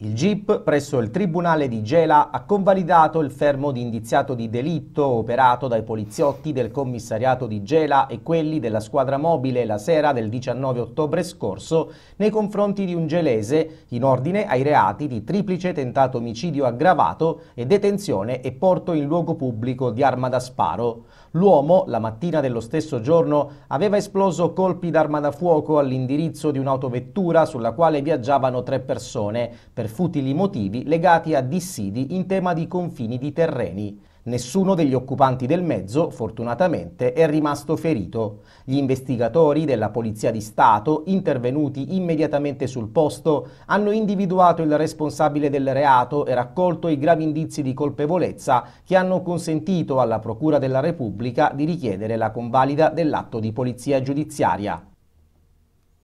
Il GIP presso il Tribunale di Gela ha convalidato il fermo di indiziato di delitto operato dai poliziotti del commissariato di Gela e quelli della squadra mobile la sera del 19 ottobre scorso nei confronti di un gelese in ordine ai reati di triplice tentato omicidio aggravato e detenzione e porto in luogo pubblico di arma da sparo. L'uomo, la mattina dello stesso giorno, aveva esploso colpi d'arma da fuoco all'indirizzo di un'autovettura sulla quale viaggiavano tre persone per per futili motivi legati a dissidi in tema di confini di terreni. Nessuno degli occupanti del mezzo, fortunatamente, è rimasto ferito. Gli investigatori della Polizia di Stato, intervenuti immediatamente sul posto, hanno individuato il responsabile del reato e raccolto i gravi indizi di colpevolezza che hanno consentito alla Procura della Repubblica di richiedere la convalida dell'atto di polizia giudiziaria.